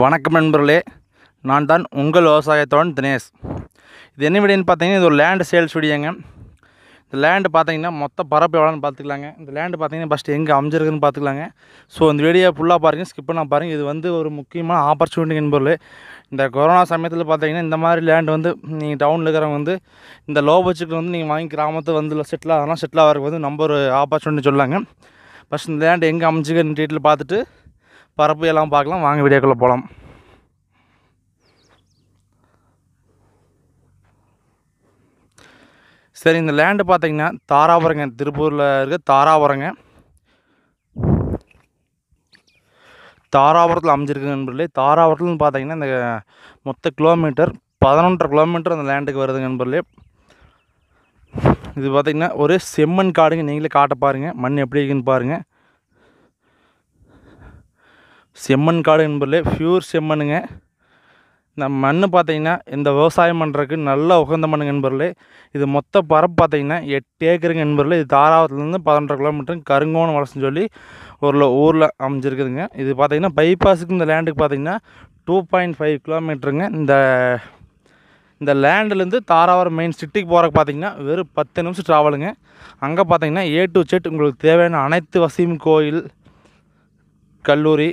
வணக்கம் நண்பர்களே நான் தான் உங்கள் விவசாயத்தோன் தினேஷ் இது என்ன வீடியோன்னு பார்த்தீங்கன்னா இது ஒரு லேண்டு சேல்ஸ் வீடியோங்க இந்த லேண்டு பார்த்தீங்கன்னா மொத்த பரப்பு எவ்வளோன்னு பார்த்துக்கலாங்க இந்த லேண்டு பார்த்தீங்கன்னா ஃபஸ்ட்டு எங்கே அமைஞ்சிருக்குன்னு பார்த்துக்கலாங்க ஸோ இந்த வீடியோ ஃபுல்லாக பாருங்கள் ஸ்கிப் பண்ணால் பாருங்கள் இது வந்து ஒரு முக்கியமான ஆப்பர்ச்சுனிட்டி நண்பர்களே இந்த கொரோனா சமயத்தில் பார்த்தீங்கன்னா இந்த மாதிரி லேண்டு வந்து நீங்கள் டவுனில் இருக்கிறவங்க வந்து இந்த லோ பட்ஜெட்டில் வந்து நீங்கள் வாங்கி கிராமத்தை வந்து செட்டில் ஆகலாம் செட்டில் ஆகிறதுக்கு வந்து நம்ம ஒரு ஆப்பர்ச்சுனிட்டி சொல்லாங்க ஃபஸ்ட் இந்த லேண்டு எங்கே அமைஞ்சிக்கன்னு டீட்டில் பார்த்துட்டு பரப்பு எல்லாம் பார்க்கலாம் வாங்க வீடியோக்குள்ளே போகலாம் சரி இந்த லேண்டு பார்த்தீங்கன்னா தாராபுரங்க திருப்பூரில் இருக்க தாராபுரங்க தாராபுரத்தில் அமைஞ்சிருக்குங்க நண்பர்களே தாராபுரத்துலன்னு பார்த்தீங்கன்னா இந்த மொத்த கிலோமீட்டர் பதினொன்றரை கிலோமீட்டர் அந்த லேண்டுக்கு வருதுங்க இது பார்த்திங்கன்னா ஒரு செம்மண் காடுங்க நீங்களே காட்ட பாருங்கள் மண் எப்படி இருக்குன்னு பாருங்கள் செம்மண் காடு என்பதிலே பியூர் செம்மண்ணுங்க இந்த மண் பார்த்திங்கன்னா இந்த விவசாயம் பண்ணுறதுக்கு நல்ல உகந்த மண்ணுங்க என்பதில் இது மொத்த பரப்பு பார்த்திங்கன்னா எட்டு ஏக்கருங்க என்பதில் இது தாராவத்துலேருந்து பதினொன்றரை கிலோமீட்டர் கருங்கோணம் வளசுன்னு சொல்லி ஒரு ஊரில் அமைஞ்சிருக்குதுங்க இது பார்த்திங்கன்னா பைபாஸுக்கு இந்த லேண்டுக்கு பார்த்திங்கன்னா டூ பாயிண்ட் ஃபைவ் கிலோமீட்டருங்க இந்த இந்த லேண்டுலேருந்து தாராவரம் மெயின் சிட்டிக்கு போகிறக்கு பார்த்திங்கன்னா வெறும் பத்து நிமிஷம் ட்ராவலுங்க அங்கே பார்த்திங்கன்னா ஏ டு செட் உங்களுக்கு தேவையான அனைத்து வசீம் கோயில் கல்லூரி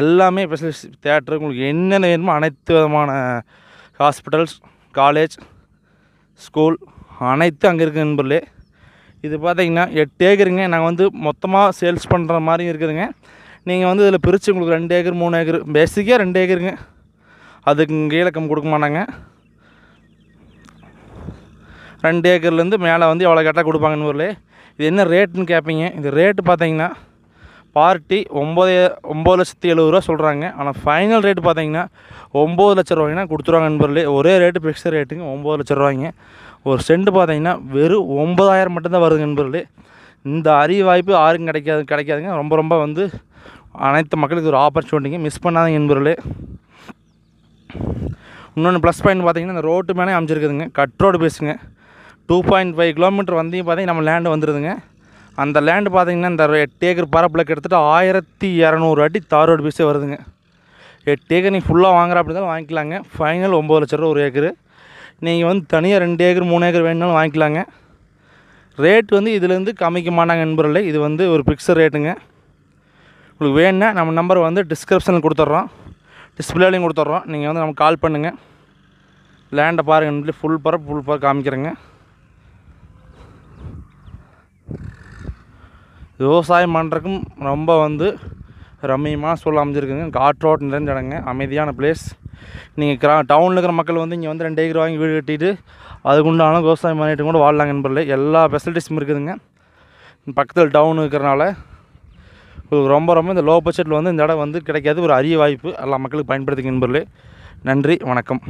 எல்லாமே ஸ்பெஷலிஸ்ட் தேட்டர் உங்களுக்கு என்னென்ன வேணுமோ அனைத்து விதமான ஹாஸ்பிட்டல்ஸ் காலேஜ் ஸ்கூல் அனைத்தும் அங்கே இருக்குது நண்பர்களே இது பார்த்தீங்கன்னா எட்டு ஏக்கருங்க நாங்கள் வந்து மொத்தமாக சேல்ஸ் பண்ணுற மாதிரியும் இருக்குதுங்க நீங்கள் வந்து இதில் பிரித்து உங்களுக்கு ரெண்டு ஏக்கர் மூணு ஏக்கர் பேசிக்காக ரெண்டு ஏக்கருங்க அதுக்கு இங்கே கம் கொடுக்க மாட்டாங்க ரெண்டு ஏக்கர்லேருந்து மேலே வந்து எவ்வளோ கேட்டால் கொடுப்பாங்கன்னு ஊரில் இது என்ன ரேட்டுன்னு கேட்பீங்க இது ரேட்டு பார்த்தீங்கன்னா பார்ட்டி ஒம்பது ஒம்பது லட்சத்தி எழுபது ரூபா சொல்கிறாங்க ஆனால் ஃபைனல் ரேட்டு பார்த்தீங்கன்னா ஒம்பது லட்ச ரூபாய்னா கொடுத்துருவாங்க நண்பர்களே ஒரே ரேட்டு ஃபிக்ஸ்டு ரேட்டுங்க ஒம்பது லட்ச ரூபாய்ங்க ஒரு சென்ட் பார்த்தீங்கன்னா வெறும் ஒம்பதாயிரம் மட்டும்தான் வருது நண்பர்களே இந்த அரிய வாய்ப்பு யாருக்கும் கிடைக்காது கிடைக்காதுங்க ரொம்ப ரொம்ப வந்து அனைத்து மக்களுக்கு ஒரு ஆப்பர்ச்சுனிட்டிங்க மிஸ் பண்ணாதீங்க நண்பர்களே இன்னொன்று ப்ளஸ் பாயிண்ட் பார்த்தீங்கன்னா இந்த ரோட்டு மேலே அமைச்சிருக்குதுங்க கட் ரோடு பேசுங்க டூ பாயிண்ட் ஃபைவ் கிலோமீட்டர் வந்தீங்க பார்த்தீங்கன்னா நம்ம லேண்டு வந்துடுதுங்க அந்த லேண்டு பார்த்திங்கன்னா இந்த எட்டு ஏக்கர் பரப்பில் கிட்டத்தட்ட ஆயிரத்தி இரநூறு அடி தார் ரோடு பீஸே வருதுங்க எட்டு ஏக்கர் நீங்கள் ஃபுல்லாக வாங்குற அப்படின்னாலும் வாங்கிக்கலாங்க ஃபைனல் ஒம்பது லட்ச ரூபா ஒரு ஏக்கரு நீங்கள் வந்து தனியாக ரெண்டு ஏக்கர் மூணு ஏக்கர் வேணுனாலும் வாங்கிக்கலாங்க ரேட் வந்து இதுலேருந்து கம்மிக்க மாட்டாங்க என்பரில் இது வந்து ஒரு பிக்சர் ரேட்டுங்க உங்களுக்கு வேணுன்னா நம்ம நம்பர் வந்து டிஸ்கிரிப்ஷனில் கொடுத்துட்றோம் டிஸ்பிளேலையும் கொடுத்துட்றோம் நீங்கள் வந்து நம்ம கால் பண்ணுங்கள் லேண்டை பாருங்கள் ஃபுல் பரப்பு ஃபுல் பரப்பு காமிக்கிறேங்க விவசாயம் பண்ணுறக்கும் ரொம்ப வந்து ரம்மியமாக சூழல் அமைஞ்சிருக்குங்க காற்றோட்டம் நிறைஞ்ச இடங்க அமைதியான பிளேஸ் நீங்கள் கிரா டவுனில் இருக்கிற மக்கள் வந்து இங்கே வந்து ரெண்டு ஏக்கர் வாங்கி வீடு கட்டிட்டு அதுக்குண்டான விவசாயம் பண்ணிட்டு கூட வாழலாங்க நண்பர்களே எல்லா ஃபெசிலிட்டிஸும் இருக்குதுங்க பக்கத்தில் டவுன் இருக்கிறனால உங்களுக்கு ரொம்ப ரொம்ப இந்த லோ பட்ஜெட்டில் வந்து இந்த இடம் வந்து கிடைக்காது ஒரு அரிய வாய்ப்பு எல்லா மக்களுக்கு பயன்படுத்துங்க நண்பர்களே நன்றி வணக்கம்